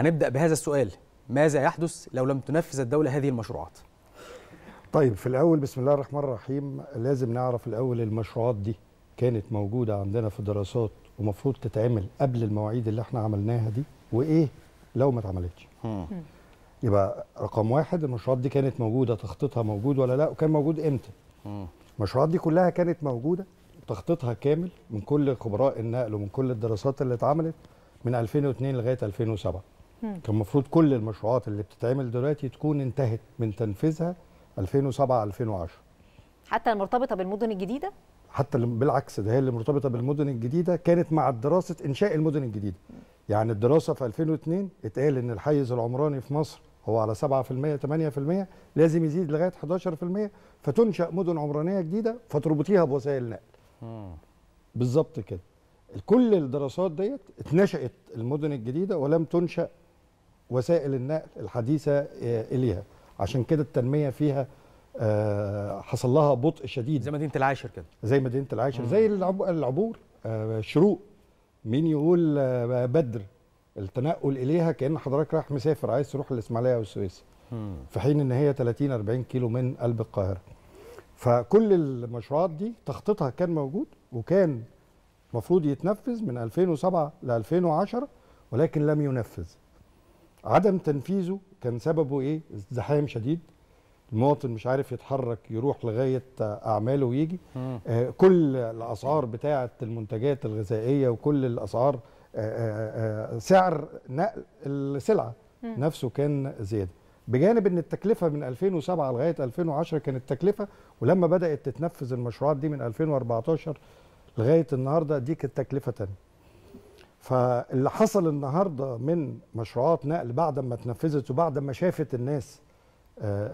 هنبدأ بهذا السؤال ماذا يحدث لو لم تنفذ الدولة هذه المشروعات؟ طيب في الأول بسم الله الرحمن الرحيم لازم نعرف الأول المشروعات دي كانت موجودة عندنا في دراسات ومفروض تتعمل قبل المواعيد اللي احنا عملناها دي وإيه لو ما اتعملتش يبقى رقم واحد المشروعات دي كانت موجودة تخطيطها موجود ولا لا وكان موجود إمتى المشروعات دي كلها كانت موجودة تخطيطها كامل من كل خبراء النقل ومن كل الدراسات اللي اتعملت من 2002 لغاية 2007 كان المفروض كل المشروعات اللي بتتعمل دلوقتي تكون انتهت من تنفيذها 2007 2010 حتى المرتبطه بالمدن الجديده حتى بالعكس ده هي اللي مرتبطه بالمدن الجديده كانت مع دراسه انشاء المدن الجديده يعني الدراسه في 2002 اتقال ان الحيز العمراني في مصر هو على 7% 8% لازم يزيد لغايه 11% فتنشا مدن عمرانيه جديده فتربطيها بوسائل نقل بالظبط كده كل الدراسات ديت اتنشأت المدن الجديده ولم تنشأ وسائل النقل الحديثه آه، اليها عشان كده التنميه فيها آه، حصل لها بطء شديد زي مدينه العاشر كده زي مدينه العاشر زي العبور آه، شروق مين يقول بدر التنقل اليها كان حضرتك رايح مسافر عايز تروح الاسماعيليه او السويس في حين ان هي 30 40 كيلو من قلب القاهره فكل المشروعات دي تخطيطها كان موجود وكان المفروض يتنفذ من 2007 ل 2010 ولكن لم ينفذ عدم تنفيذه كان سببه ايه ازدحام شديد المواطن مش عارف يتحرك يروح لغايه اعماله ويجي آه كل الاسعار بتاعه المنتجات الغذائيه وكل الاسعار آه، آه،, آه آه سعر نقل السلعه مم. نفسه كان زياده بجانب ان التكلفه من 2007 لغايه 2010 كانت تكلفه ولما بدات تتنفذ المشروعات دي من 2014 لغايه النهارده دي كانت تكلفه ثانيه فاللي حصل النهارده من مشروعات نقل بعد ما اتنفذت وبعد ما شافت الناس آه،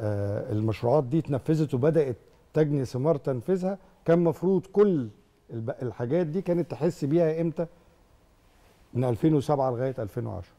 آه، المشروعات دي اتنفذت وبدات تجني ثمار تنفيذها كان مفروض كل الحاجات دي كانت تحس بيها امتى؟ من 2007 لغايه 2010